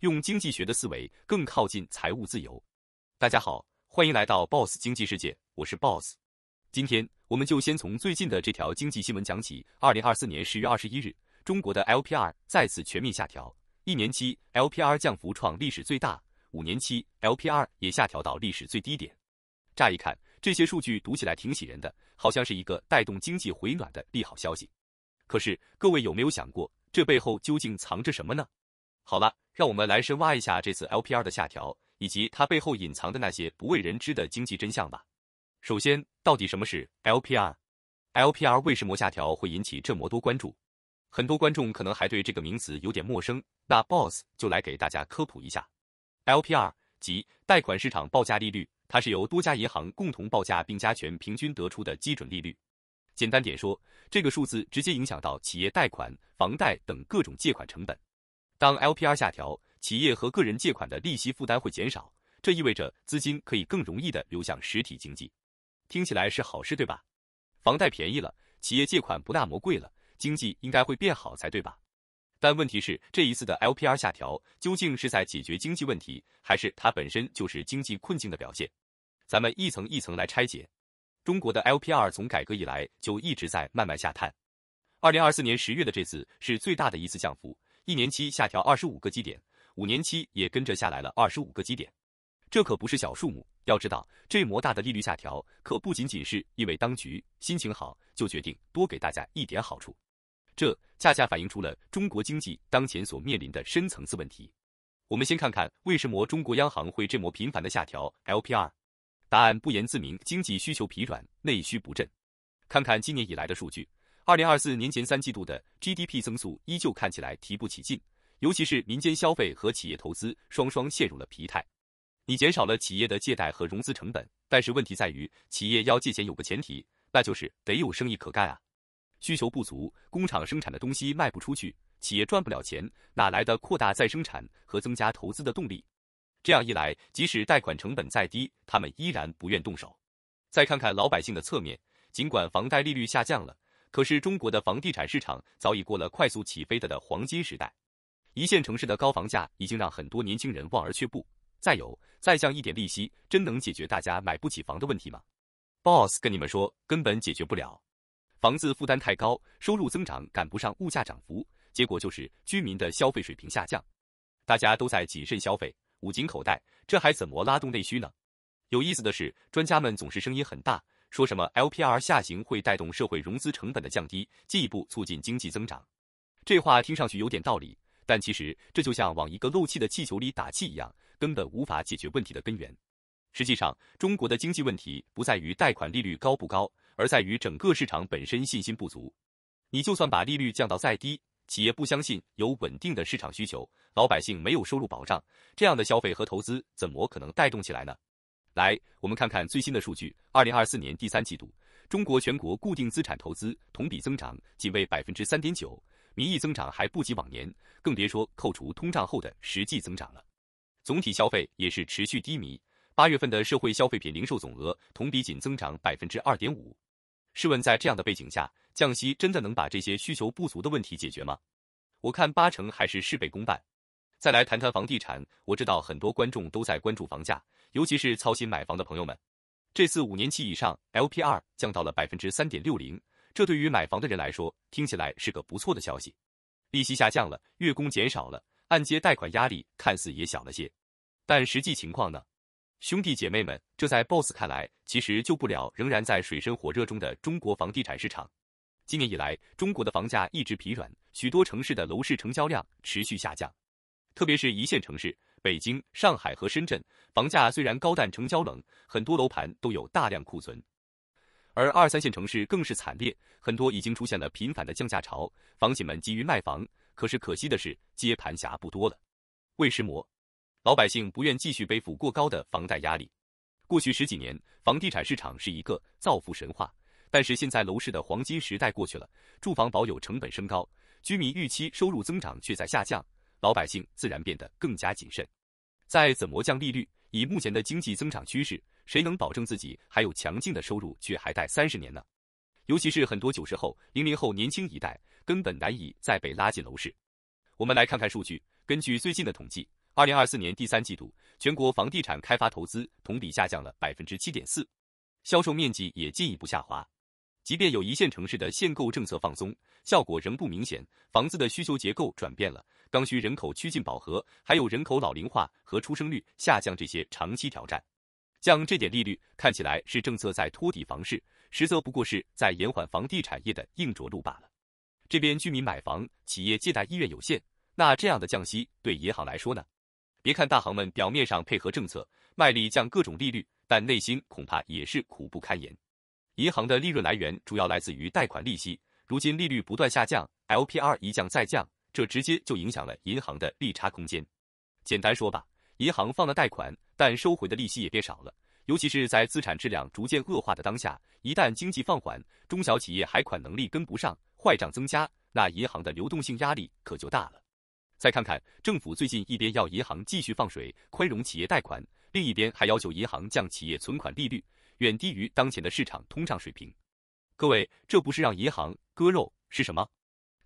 用经济学的思维更靠近财务自由。大家好，欢迎来到 Boss 经济世界，我是 Boss。今天我们就先从最近的这条经济新闻讲起。二零二四年十月二十一日，中国的 LPR 再次全面下调，一年期 LPR 降幅创历史最大，五年期 LPR 也下调到历史最低点。乍一看，这些数据读起来挺喜人的，好像是一个带动经济回暖的利好消息。可是，各位有没有想过，这背后究竟藏着什么呢？好了，让我们来深挖一下这次 LPR 的下调，以及它背后隐藏的那些不为人知的经济真相吧。首先，到底什么是 LPR？LPR 为什么下调会引起这么多关注？很多观众可能还对这个名词有点陌生，那 boss 就来给大家科普一下。LPR 即贷款市场报价利率，它是由多家银行共同报价并加权平均得出的基准利率。简单点说，这个数字直接影响到企业贷款、房贷等各种借款成本。当 LPR 下调，企业和个人借款的利息负担会减少，这意味着资金可以更容易的流向实体经济。听起来是好事，对吧？房贷便宜了，企业借款不那么贵了，经济应该会变好才对吧？但问题是，这一次的 LPR 下调究竟是在解决经济问题，还是它本身就是经济困境的表现？咱们一层一层来拆解。中国的 LPR 从改革以来就一直在慢慢下探，二零二四年十月的这次是最大的一次降幅。一年期下调二十五个基点，五年期也跟着下来了二十五个基点，这可不是小数目。要知道，这么大的利率下调，可不仅仅是因为当局心情好就决定多给大家一点好处，这恰恰反映出了中国经济当前所面临的深层次问题。我们先看看为什么中国央行会这么频繁的下调 L P R，答案不言自明，经济需求疲软，内需不振。看看今年以来的数据。二零二四年前三季度的 GDP 增速依旧看起来提不起劲，尤其是民间消费和企业投资双双陷入了疲态。你减少了企业的借贷和融资成本，但是问题在于，企业要借钱有个前提，那就是得有生意可干啊。需求不足，工厂生产的东西卖不出去，企业赚不了钱，哪来的扩大再生产和增加投资的动力？这样一来，即使贷款成本再低，他们依然不愿动手。再看看老百姓的侧面，尽管房贷利率下降了。可是中国的房地产市场早已过了快速起飞的的黄金时代，一线城市的高房价已经让很多年轻人望而却步。再有，再降一点利息，真能解决大家买不起房的问题吗？Boss 跟你们说，根本解决不了。房子负担太高，收入增长赶不上物价涨幅，结果就是居民的消费水平下降，大家都在谨慎消费，捂紧口袋，这还怎么拉动内需呢？有意思的是，专家们总是声音很大。说什么 LPR 下行会带动社会融资成本的降低，进一步促进经济增长？这话听上去有点道理，但其实这就像往一个漏气的气球里打气一样，根本无法解决问题的根源。实际上，中国的经济问题不在于贷款利率高不高，而在于整个市场本身信心不足。你就算把利率降到再低，企业不相信有稳定的市场需求，老百姓没有收入保障，这样的消费和投资怎么可能带动起来呢？来，我们看看最新的数据。二零二四年第三季度，中国全国固定资产投资同比增长仅为百分之三点九，名义增长还不及往年，更别说扣除通胀后的实际增长了。总体消费也是持续低迷，八月份的社会消费品零售总额同比仅增长百分之二点五。试问，在这样的背景下，降息真的能把这些需求不足的问题解决吗？我看八成还是事倍功半。再来谈谈房地产，我知道很多观众都在关注房价，尤其是操心买房的朋友们。这次五年期以上 LPR 降到了百分之三点六零，这对于买房的人来说听起来是个不错的消息，利息下降了，月供减少了，按揭贷款压力看似也小了些。但实际情况呢？兄弟姐妹们，这在 boss 看来，其实救不了仍然在水深火热中的中国房地产市场。今年以来，中国的房价一直疲软，许多城市的楼市成交量持续下降。特别是一线城市，北京、上海和深圳，房价虽然高，但成交冷，很多楼盘都有大量库存。而二三线城市更是惨烈，很多已经出现了频繁的降价潮，房企们急于卖房，可是可惜的是，接盘侠不多了。魏什模，老百姓不愿继续背负过高的房贷压力。过去十几年，房地产市场是一个造富神话，但是现在楼市的黄金时代过去了，住房保有成本升高，居民预期收入增长却在下降。老百姓自然变得更加谨慎。再怎么降利率，以目前的经济增长趋势，谁能保证自己还有强劲的收入去还贷三十年呢？尤其是很多九十后、零零后年轻一代，根本难以再被拉进楼市。我们来看看数据。根据最近的统计，二零二四年第三季度，全国房地产开发投资同比下降了百分之七点四，销售面积也进一步下滑。即便有一线城市的限购政策放松，效果仍不明显。房子的需求结构转变了，刚需人口趋近饱和，还有人口老龄化和出生率下降这些长期挑战。降这点利率看起来是政策在托底房市，实则不过是在延缓房地产业的硬着陆罢了。这边居民买房，企业借贷意愿有限，那这样的降息对银行来说呢？别看大行们表面上配合政策，卖力降各种利率，但内心恐怕也是苦不堪言。银行的利润来源主要来自于贷款利息，如今利率不断下降，LPR 一降再降，这直接就影响了银行的利差空间。简单说吧，银行放了贷款，但收回的利息也变少了。尤其是在资产质量逐渐恶化的当下，一旦经济放缓，中小企业还款能力跟不上，坏账增加，那银行的流动性压力可就大了。再看看政府最近一边要银行继续放水，宽容企业贷款，另一边还要求银行降企业存款利率。远低于当前的市场通胀水平，各位，这不是让银行割肉是什么？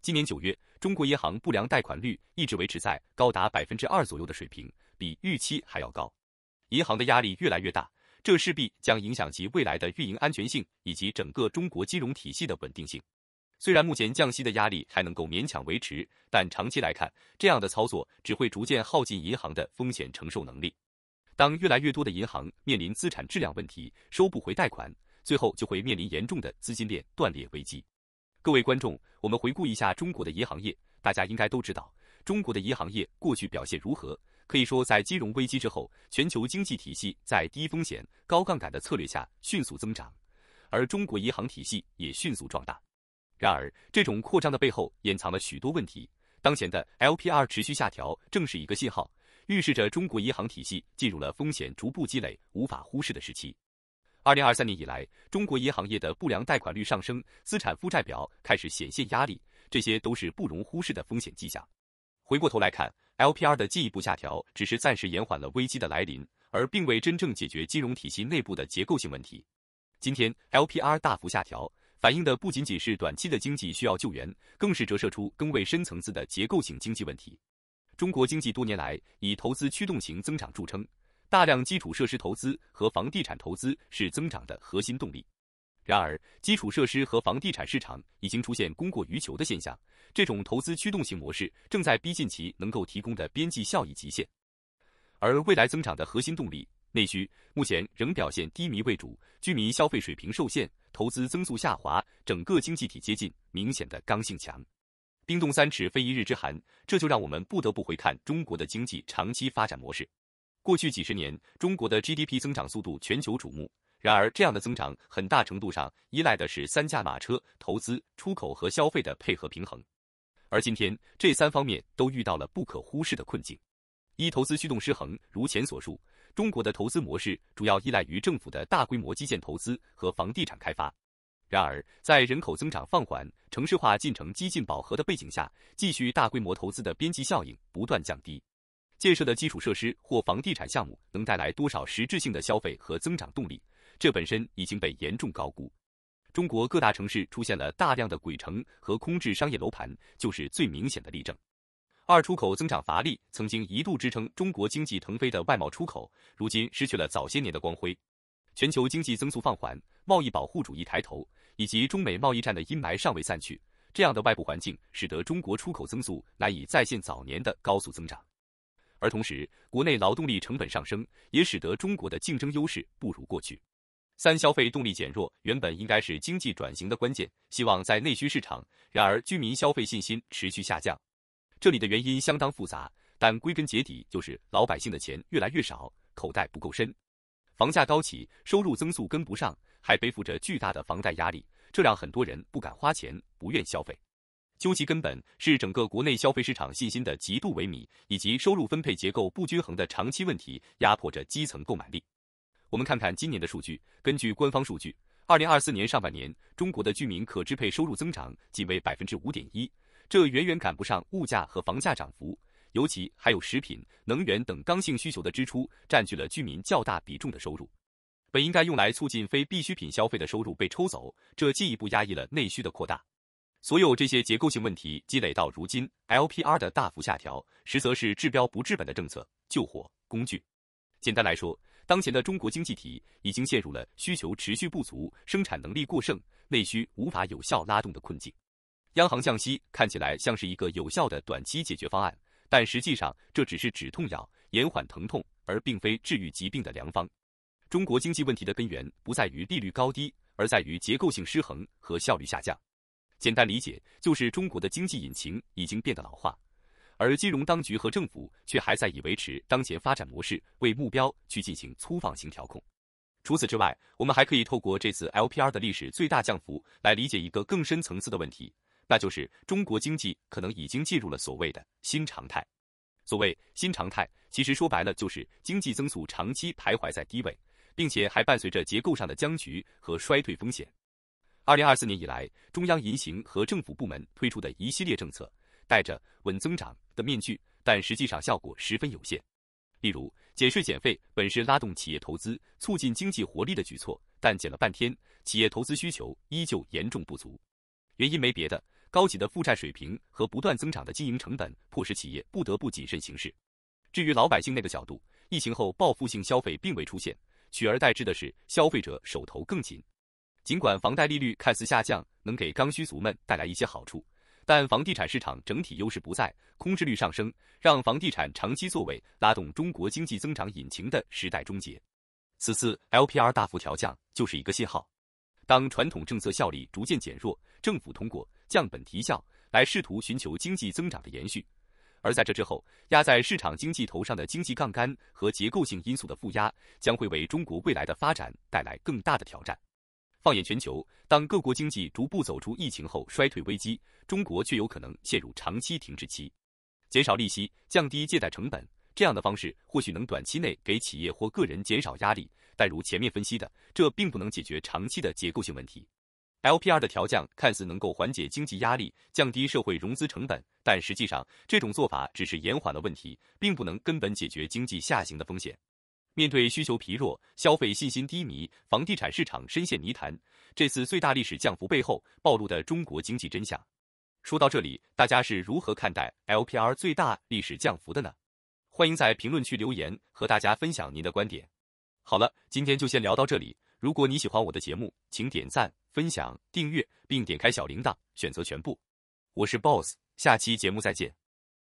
今年九月，中国银行不良贷款率一直维持在高达百分之二左右的水平，比预期还要高。银行的压力越来越大，这势必将影响其未来的运营安全性以及整个中国金融体系的稳定性。虽然目前降息的压力还能够勉强维持，但长期来看，这样的操作只会逐渐耗尽银行的风险承受能力。当越来越多的银行面临资产质量问题，收不回贷款，最后就会面临严重的资金链断裂危机。各位观众，我们回顾一下中国的银行业，大家应该都知道，中国的银行业过去表现如何？可以说，在金融危机之后，全球经济体系在低风险、高杠杆的策略下迅速增长，而中国银行体系也迅速壮大。然而，这种扩张的背后隐藏了许多问题。当前的 LPR 持续下调，正是一个信号。预示着中国银行体系进入了风险逐步积累、无法忽视的时期。二零二三年以来，中国银行业的不良贷款率上升，资产负债表开始显现压力，这些都是不容忽视的风险迹象。回过头来看，LPR 的进一步下调只是暂时延缓了危机的来临，而并未真正解决金融体系内部的结构性问题。今天 LPR 大幅下调，反映的不仅仅是短期的经济需要救援，更是折射出更为深层次的结构性经济问题。中国经济多年来以投资驱动型增长著称，大量基础设施投资和房地产投资是增长的核心动力。然而，基础设施和房地产市场已经出现供过于求的现象，这种投资驱动型模式正在逼近其能够提供的边际效益极限。而未来增长的核心动力内需目前仍表现低迷为主，居民消费水平受限，投资增速下滑，整个经济体接近明显的刚性强。冰冻三尺非一日之寒，这就让我们不得不回看中国的经济长期发展模式。过去几十年，中国的 GDP 增长速度全球瞩目，然而这样的增长很大程度上依赖的是三驾马车——投资、出口和消费的配合平衡。而今天，这三方面都遇到了不可忽视的困境。一、投资驱动失衡。如前所述，中国的投资模式主要依赖于政府的大规模基建投资和房地产开发。然而，在人口增长放缓、城市化进程接近饱和的背景下，继续大规模投资的边际效应不断降低。建设的基础设施或房地产项目能带来多少实质性的消费和增长动力？这本身已经被严重高估。中国各大城市出现了大量的鬼城和空置商业楼盘，就是最明显的例证。二出口增长乏力，曾经一度支撑中国经济腾飞的外贸出口，如今失去了早些年的光辉。全球经济增速放缓，贸易保护主义抬头。以及中美贸易战的阴霾尚未散去，这样的外部环境使得中国出口增速难以再现早年的高速增长。而同时，国内劳动力成本上升也使得中国的竞争优势不如过去。三、消费动力减弱，原本应该是经济转型的关键，希望在内需市场，然而居民消费信心持续下降。这里的原因相当复杂，但归根结底就是老百姓的钱越来越少，口袋不够深，房价高企，收入增速跟不上，还背负着巨大的房贷压力。这让很多人不敢花钱，不愿消费。究其根本，是整个国内消费市场信心的极度萎靡，以及收入分配结构不均衡的长期问题压迫着基层购买力。我们看看今年的数据，根据官方数据，二零二四年上半年，中国的居民可支配收入增长仅为百分之五点一，这远远赶不上物价和房价涨幅。尤其还有食品、能源等刚性需求的支出占据了居民较大比重的收入。本应该用来促进非必需品消费的收入被抽走，这进一步压抑了内需的扩大。所有这些结构性问题积累到如今，LPR 的大幅下调实则是治标不治本的政策救火工具。简单来说，当前的中国经济体已经陷入了需求持续不足、生产能力过剩、内需无法有效拉动的困境。央行降息看起来像是一个有效的短期解决方案，但实际上这只是止痛药，延缓疼痛，而并非治愈疾病的良方。中国经济问题的根源不在于利率高低，而在于结构性失衡和效率下降。简单理解就是中国的经济引擎已经变得老化，而金融当局和政府却还在以维持当前发展模式为目标去进行粗放型调控。除此之外，我们还可以透过这次 L P R 的历史最大降幅来理解一个更深层次的问题，那就是中国经济可能已经进入了所谓的新常态。所谓新常态，其实说白了就是经济增速长期徘徊在低位。并且还伴随着结构上的僵局和衰退风险。二零二四年以来，中央银行和政府部门推出的一系列政策，带着稳增长的面具，但实际上效果十分有限。例如，减税减费本是拉动企业投资、促进经济活力的举措，但减了半天，企业投资需求依旧严重不足。原因没别的，高企的负债水平和不断增长的经营成本，迫使企业不得不谨慎行事。至于老百姓那个角度，疫情后报复性消费并未出现。取而代之的是，消费者手头更紧。尽管房贷利率看似下降，能给刚需族们带来一些好处，但房地产市场整体优势不在，空置率上升，让房地产长期作为拉动中国经济增长引擎的时代终结。此次 LPR 大幅调降就是一个信号。当传统政策效力逐渐减弱，政府通过降本提效来试图寻求经济增长的延续。而在这之后，压在市场经济头上的经济杠杆和结构性因素的负压，将会为中国未来的发展带来更大的挑战。放眼全球，当各国经济逐步走出疫情后衰退危机，中国却有可能陷入长期停滞期。减少利息、降低借贷成本，这样的方式或许能短期内给企业或个人减少压力，但如前面分析的，这并不能解决长期的结构性问题。LPR 的调降看似能够缓解经济压力，降低社会融资成本，但实际上这种做法只是延缓了问题，并不能根本解决经济下行的风险。面对需求疲弱、消费信心低迷、房地产市场深陷泥潭，这次最大历史降幅背后暴露的中国经济真相。说到这里，大家是如何看待 LPR 最大历史降幅的呢？欢迎在评论区留言，和大家分享您的观点。好了，今天就先聊到这里。如果你喜欢我的节目，请点赞。分享、订阅，并点开小铃铛，选择全部。我是 BOSS，下期节目再见。